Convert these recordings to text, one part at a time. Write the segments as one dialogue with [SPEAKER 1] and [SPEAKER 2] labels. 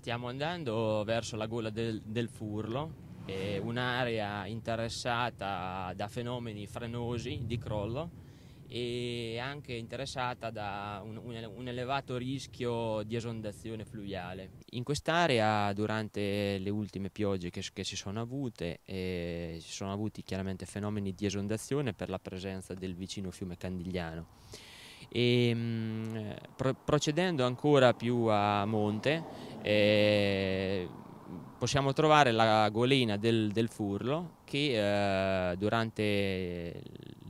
[SPEAKER 1] Stiamo andando verso la gola del, del Furlo, un'area interessata da fenomeni frenosi di crollo e anche interessata da un, un, elevato rischio di esondazione fluviale. In quest'area durante le ultime piogge che, che si sono avute eh, si sono avuti chiaramente fenomeni di esondazione per la presenza del vicino fiume Candigliano. E, ehm, mh, pro procedendo ancora più a monte eh, possiamo trovare la golina del, del furlo che eh, durante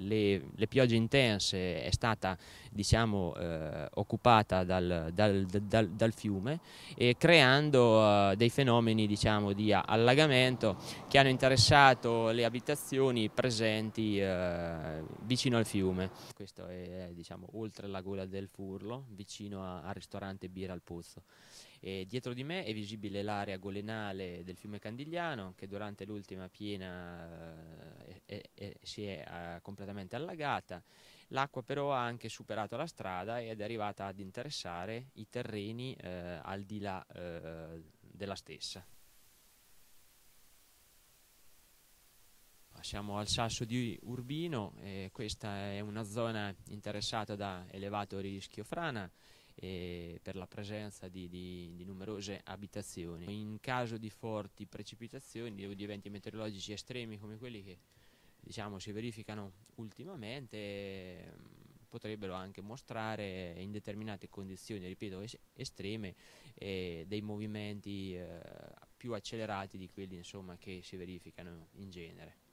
[SPEAKER 1] le, le, piogge intense è stata diciamo, eh, occupata dal, dal, dal, dal fiume creando eh, dei fenomeni diciamo, di allagamento che hanno interessato le abitazioni presenti eh, vicino al fiume. Questo è diciamo, oltre la gola del Furlo, vicino a, al ristorante Birra al Pozzo. E dietro di me è visibile l'area golenale del fiume Candigliano che durante l'ultima piena eh, eh, si è eh, completamente allagata. L'acqua però ha anche superato la strada ed è arrivata ad interessare i terreni eh, al di là eh, della stessa. Siamo al sasso di Urbino, questa è una zona interessata da elevato rischio frana per la presenza di, di, di, numerose abitazioni. In caso di forti precipitazioni o di eventi meteorologici estremi come quelli che diciamo, si verificano ultimamente potrebbero anche mostrare in determinate condizioni, ripeto, es estreme, eh, dei movimenti eh, più accelerati di quelli insomma, che si verificano in genere.